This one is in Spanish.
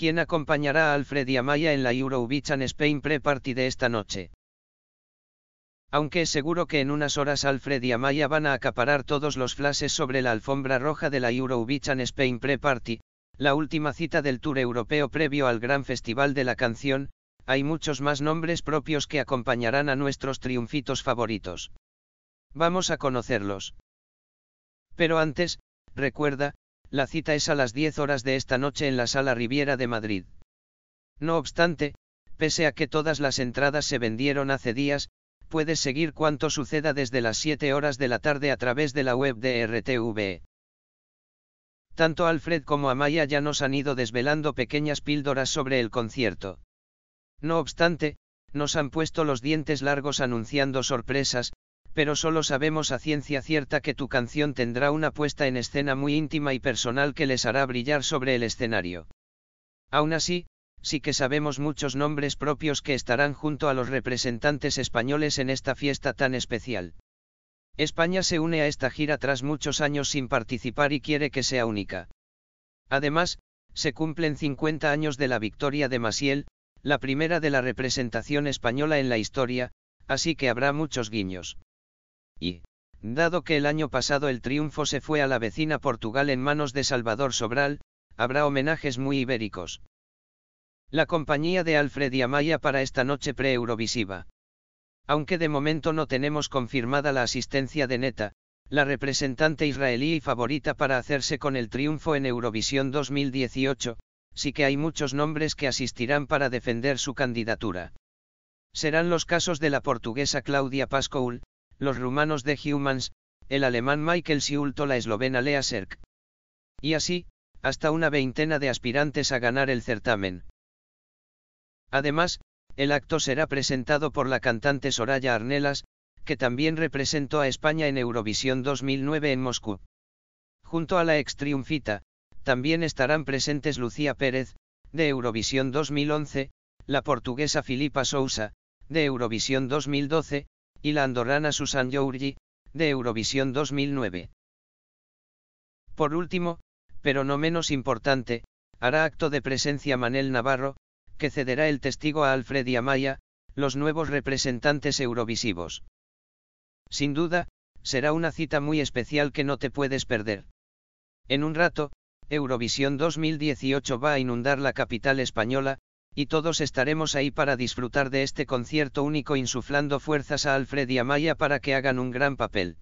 ¿Quién acompañará a Alfred y Amaya en la Eurovision Spain pre-party de esta noche. Aunque es seguro que en unas horas Alfred y Amaya van a acaparar todos los flashes sobre la alfombra roja de la Eurovision Spain pre-party, la última cita del tour europeo previo al gran festival de la canción, hay muchos más nombres propios que acompañarán a nuestros triunfitos favoritos. Vamos a conocerlos. Pero antes, recuerda, la cita es a las 10 horas de esta noche en la Sala Riviera de Madrid. No obstante, pese a que todas las entradas se vendieron hace días, puedes seguir cuanto suceda desde las 7 horas de la tarde a través de la web de RTVE. Tanto Alfred como Amaya ya nos han ido desvelando pequeñas píldoras sobre el concierto. No obstante, nos han puesto los dientes largos anunciando sorpresas, pero solo sabemos a ciencia cierta que tu canción tendrá una puesta en escena muy íntima y personal que les hará brillar sobre el escenario. Aún así, sí que sabemos muchos nombres propios que estarán junto a los representantes españoles en esta fiesta tan especial. España se une a esta gira tras muchos años sin participar y quiere que sea única. Además, se cumplen 50 años de la victoria de Masiel, la primera de la representación española en la historia, así que habrá muchos guiños. Y, dado que el año pasado el triunfo se fue a la vecina Portugal en manos de Salvador Sobral, habrá homenajes muy ibéricos. La compañía de Alfred y Amaya para esta noche pre-eurovisiva. Aunque de momento no tenemos confirmada la asistencia de Neta, la representante israelí y favorita para hacerse con el triunfo en Eurovisión 2018, sí que hay muchos nombres que asistirán para defender su candidatura. Serán los casos de la portuguesa Claudia Pascoal, los rumanos de Humans, el alemán Michael Siulto, la eslovena Lea Serk. Y así, hasta una veintena de aspirantes a ganar el certamen. Además, el acto será presentado por la cantante Soraya Arnelas, que también representó a España en Eurovisión 2009 en Moscú. Junto a la ex triunfita, también estarán presentes Lucía Pérez, de Eurovisión 2011, la portuguesa Filipa Sousa, de Eurovisión 2012, y la andorrana Susan Giorgi, de Eurovisión 2009. Por último, pero no menos importante, hará acto de presencia Manel Navarro, que cederá el testigo a Alfred y Amaya, los nuevos representantes eurovisivos. Sin duda, será una cita muy especial que no te puedes perder. En un rato, Eurovisión 2018 va a inundar la capital española, y todos estaremos ahí para disfrutar de este concierto único insuflando fuerzas a Alfred y Amaya para que hagan un gran papel.